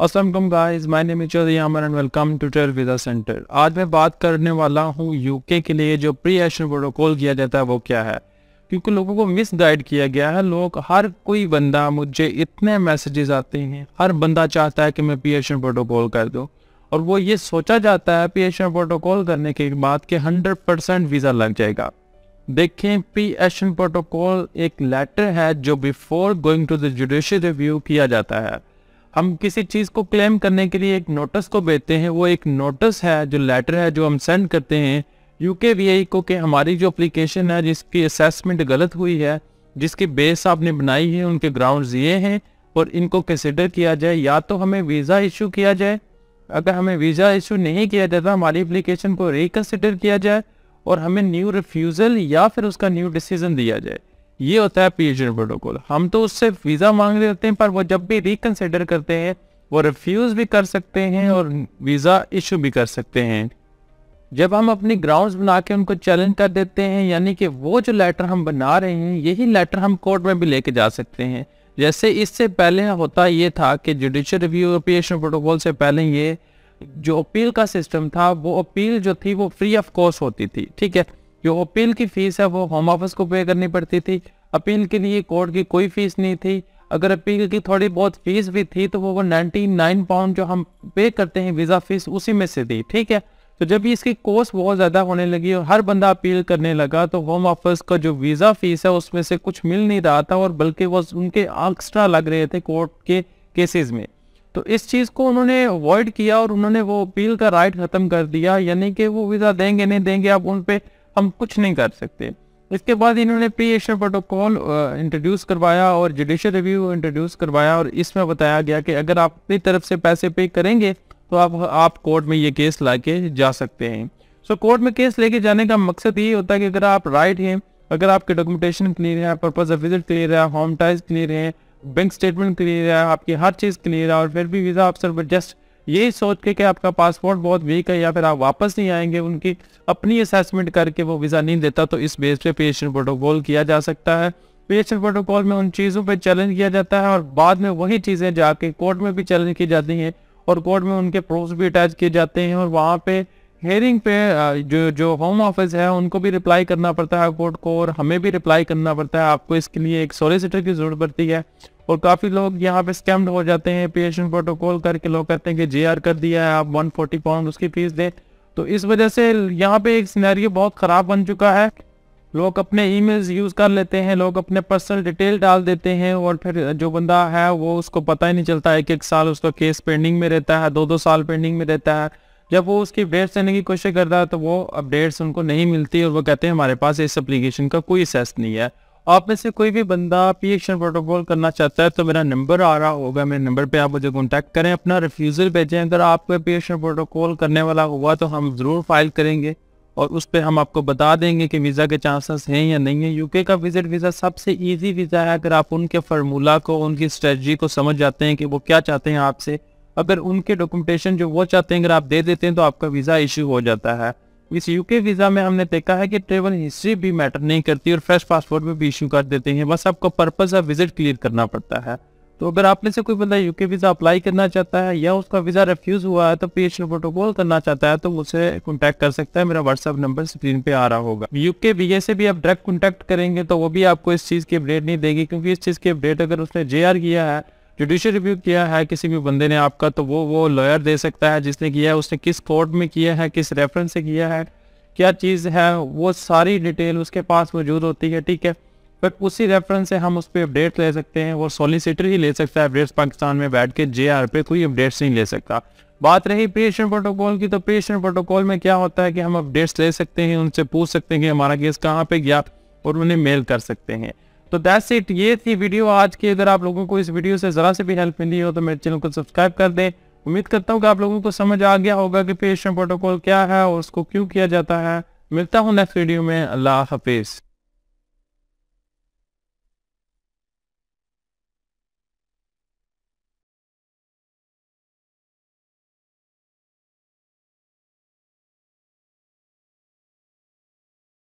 Aslam guys my name is Yamar and welcome to trail visa centre आज मैं बात करने वाला हूँ यूके के लिए जो प्री एक्शन प्रोटोकॉल किया जाता है वो क्या है क्योंकि लोगों को मिस गाइड किया गया है लोग हर कोई बंदा मुझे इतने मैसेजेस आते हैं हर बंदा चाहता है कि मैं पी एच प्रोटोकॉल कर दूँ और वो ये सोचा जाता है पी एच प्रोटोकॉल करने के बाद कि हंड्रेड परसेंट वीज़ा लग जाएगा देखें पी एच प्रोटोकॉल एक लेटर है जो before going to the judicial review किया जाता है हम किसी चीज़ को क्लेम करने के लिए एक नोटिस को भेजते हैं वो एक नोटिस है जो लेटर है जो हम सेंड करते हैं यू के वी आई को कि हमारी जो अप्लीकेशन है जिसकी असेसमेंट गलत हुई है जिसकी बेस आपने बनाई है उनके ग्राउंड ये हैं और इनको कंसिडर किया जाए या तो हमें वीज़ा इशू किया जाए अगर हमें वीज़ा इशू नहीं किया जाता तो हमारी अप्लीकेशन को रिकन्सिडर किया जाए और हमें न्यू रिफ्यूज़ल या फिर उसका न्यू डिसीज़न दिया जाए ये होता है पी प्रोटोकॉल हम तो उससे वीज़ा मांग लेते हैं पर वो जब भी रिकनसिडर करते हैं वो रिफ्यूज़ भी कर सकते हैं हम्म। और वीज़ा इशू भी कर सकते हैं जब हम अपनी ग्राउंड्स बना के उनको चैलेंज कर देते हैं यानी कि वो जो लेटर हम बना रहे हैं यही लेटर हम कोर्ट में भी लेके जा सकते हैं जैसे इससे पहले होता ये था कि जुडिशल रिव्यू अपीलेशन प्रोटोकॉल से पहले ये जो अपील का सिस्टम था वो अपील जो थी वो फ्री ऑफ कॉस्ट होती थी ठीक है जो अपील की फीस है वो होम ऑफिस को पे करनी पड़ती थी अपील के लिए कोर्ट की कोई फीस नहीं थी अगर अपील की थोड़ी बहुत फीस भी थी तो वो नाइन पाउंड जो हम पे करते हैं वीज़ा फीस उसी में से थी ठीक है तो जब भी इसकी कोस्ट बहुत ज़्यादा होने लगी और हर बंदा अपील करने लगा तो होम ऑफिस का जो वीज़ा फीस है उसमें से कुछ मिल नहीं रहा था और बल्कि वो उनके एक्स्ट्रा लग रहे थे कोर्ट के केसेस में तो इस चीज़ को उन्होंने अवॉइड किया और उन्होंने वो अपील का राइट ख़त्म कर दिया यानी कि वो वीज़ा देंगे नहीं देंगे अब उन पर हम कुछ नहीं कर सकते इसके बाद इन्होंने प्री एशन प्रोटोकॉल इंट्रोड्यूस करवाया और जुडिशल रिव्यू इंट्रोड्यूस करवाया और इसमें बताया गया कि अगर आप अपनी तरफ से पैसे पे करेंगे तो आप आप कोर्ट में ये केस ला के जा सकते हैं सो so, कोर्ट में केस लेके जाने का मकसद ये होता है कि अगर आप राइट हैं अगर आपके डॉक्यूमेंटेशन क्लियर है पर्पज ऑफ विजिट क्लियर है होम टाइज क्लियर है बैंक स्टेटमेंट क्लियर है आपकी हर चीज़ क्लियर है और फिर भी वीज़ा आप सर जस्ट ये सोच के कि आपका पासपोर्ट बहुत वीक है या फिर आप वापस नहीं आएंगे उनकी अपनी असेसमेंट करके वो वीज़ा नहीं देता तो इस बेस पे पेशेंट प्रोटोकॉल किया जा सकता है पेशेंट प्रोटोकॉल में उन चीज़ों पर चैलेंज किया जाता है और बाद में वही चीज़ें जाके कोर्ट में भी चैलेंज की जाती हैं और कोर्ट में उनके प्रूफ भी अटैच किए जाते हैं और वहाँ पर हेयरिंग पे जो जो होम ऑफिस है उनको भी रिप्लाई करना पड़ता है कोर्ट को और हमें भी रिप्लाई करना पड़ता है आपको इसके लिए एक सॉलिसिटर की ज़रूरत पड़ती है और काफ़ी लोग यहाँ पे स्कैम्ड हो जाते हैं पेशन प्रोटोकॉल करके लोग कहते हैं कि जे कर दिया है आप 140 पाउंड उसकी फ़ीस दें तो इस वजह से यहाँ पे एक सिनेरियो बहुत ख़राब बन चुका है लोग अपने ईमेल्स यूज़ कर लेते हैं लोग अपने पर्सनल डिटेल डाल देते हैं और फिर जो बंदा है वो उसको पता ही नहीं चलता है एक साल उसका केस पेंडिंग में रहता है दो दो साल पेंडिंग में रहता है जब वो उसकी अपडेट्स लेने की कोशिश करता है तो वो अपडेट्स उनको नहीं मिलती और वो कहते हैं हमारे पास इस एप्लीकेशन का कोई सेस नहीं है आप में से कोई भी बंदा पी एक्शन प्रोटोकॉल करना चाहता है तो मेरा नंबर आ रहा होगा मेरे नंबर पे आप मुझे कॉन्टैक्ट करें अपना रिफ्यूज़ल भेजें अगर आपको पी एक्शन प्रोटोकॉल करने वाला हुआ तो हम ज़रूर फाइल करेंगे और उस पर हम आपको बता देंगे कि वीज़ा के चांसेस हैं या नहीं है यूके का विजिट वीज़ा सबसे ईजी वीज़ा है अगर आप उनके फार्मूला को उनकी स्ट्रेटी को समझ जाते हैं कि वो क्या चाहते हैं आपसे अगर उनके डॉक्यूमेंटेशन जो वो चाहते हैं अगर आप दे देते हैं तो आपका वीज़ा इशू हो जाता है इस यूके वीज़ा में हमने देखा है कि ट्रेवल हिस्ट्री भी मैटर नहीं करती और फ्रेश पासपोर्ट में भी इशू कर देते हैं बस आपको पर्पज़ ऑफ विजिट क्लियर करना पड़ता है तो अगर आपने से कोई बंदा यूके वीज़ा अप्लाई करना चाहता है या उसका वीज़ा रिफ्यूज हुआ है तो पीएच प्रोटोकॉल करना चाहता है तो मुझसे कॉन्टैक्ट कर सकता है मेरा व्हाट्सअप नंबर स्क्रीन पे आ रहा होगा यूके वीए से भी आप डायरेक्ट कॉन्टैक्ट करेंगे तो वो भी आपको इस चीज़ की अपडेट नहीं देगी क्योंकि इस चीज़ की अपडेट अगर उसने जे किया है जुडिशल रिव्यू किया है किसी भी बंदे ने आपका तो वो वो लॉयर दे सकता है जिसने किया है उसने किस कोर्ट में किया है किस रेफरेंस से किया है क्या चीज़ है वो सारी डिटेल उसके पास मौजूद होती है ठीक है बट उसी रेफरेंस से हम उस पर अपडेट्स ले सकते हैं वो सॉलिसिटर ही ले सकता है अपडेट्स पाकिस्तान में बैठ के जे आर पे कोई अपडेट्स नहीं ले सकता बात रही पेशेंट प्रोटोकॉल की तो पेशेंट प्रोटोकॉल में क्या होता है कि हम अपडेट्स ले सकते हैं उनसे पूछ सकते हैं कि हमारा केस कहाँ पे गया और उन्हें मेल कर सकते हैं तो दैट्स इट ये थी वीडियो आज की अगर आप लोगों को इस वीडियो से ज़रा से भी हेल्प मिली हो तो मेरे चैनल को सब्सक्राइब कर दें उम्मीद करता हूँ कि आप लोगों को समझ आ गया होगा कि पेशेंट प्रोटोकॉल क्या है और उसको क्यों किया जाता है मिलता हूँ नेक्स्ट वीडियो में अल्लाह हाफिज़